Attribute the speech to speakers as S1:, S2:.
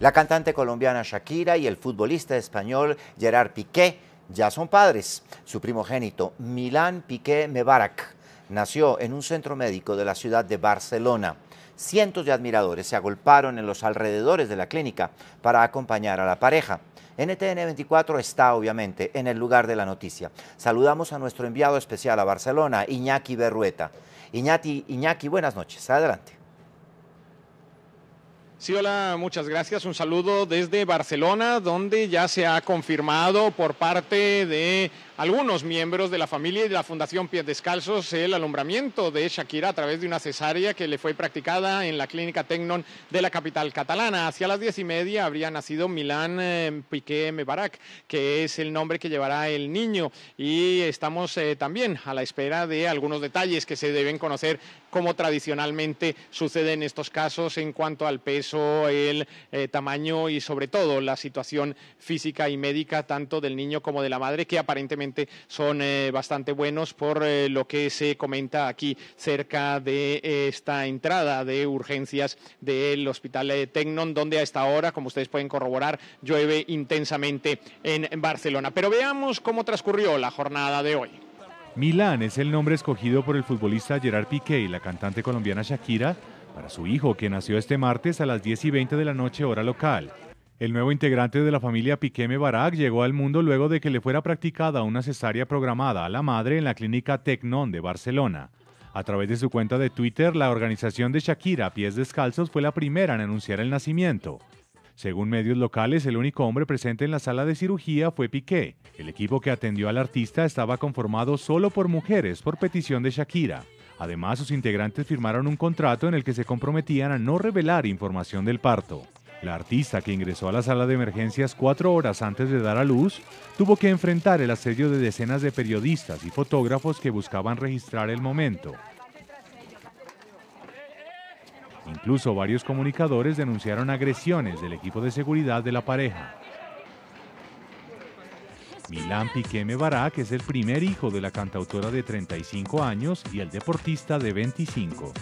S1: La cantante colombiana Shakira y el futbolista español Gerard Piqué ya son padres. Su primogénito, Milán Piqué Mebarak, nació en un centro médico de la ciudad de Barcelona. Cientos de admiradores se agolparon en los alrededores de la clínica para acompañar a la pareja. NTN 24 está obviamente en el lugar de la noticia. Saludamos a nuestro enviado especial a Barcelona, Iñaki Berrueta. Iñaki, Iñaki buenas noches. Adelante. Sí, hola, muchas
S2: gracias. Un saludo desde Barcelona, donde ya se ha confirmado por parte de algunos miembros de la familia y de la Fundación Pies Descalzos el alumbramiento de Shakira a través de una cesárea que le fue practicada en la clínica Tecnon de la capital catalana. Hacia las diez y media habría nacido Milán eh, Piqué Mebarak, que es el nombre que llevará el niño. Y estamos eh, también a la espera de algunos detalles que se deben conocer, como tradicionalmente sucede en estos casos en cuanto al peso el eh, tamaño y sobre todo la situación física y médica tanto del niño como de la madre, que aparentemente son eh, bastante buenos por eh, lo que se comenta aquí cerca de esta entrada de urgencias del Hospital Tecnon, donde a esta hora, como ustedes pueden corroborar, llueve intensamente en Barcelona. Pero veamos cómo transcurrió la jornada de hoy.
S3: Milán es el nombre escogido por el futbolista Gerard Piqué y la cantante colombiana Shakira para su hijo, que nació este martes a las 10 y 20 de la noche hora local. El nuevo integrante de la familia piqué Barak llegó al mundo luego de que le fuera practicada una cesárea programada a la madre en la clínica Tecnon de Barcelona. A través de su cuenta de Twitter, la organización de Shakira Pies Descalzos fue la primera en anunciar el nacimiento. Según medios locales, el único hombre presente en la sala de cirugía fue Piqué. El equipo que atendió al artista estaba conformado solo por mujeres por petición de Shakira. Además, sus integrantes firmaron un contrato en el que se comprometían a no revelar información del parto. La artista que ingresó a la sala de emergencias cuatro horas antes de dar a luz tuvo que enfrentar el asedio de decenas de periodistas y fotógrafos que buscaban registrar el momento. Incluso varios comunicadores denunciaron agresiones del equipo de seguridad de la pareja. Milán Piqué Mebarak es el primer hijo de la cantautora de 35 años y el deportista de 25.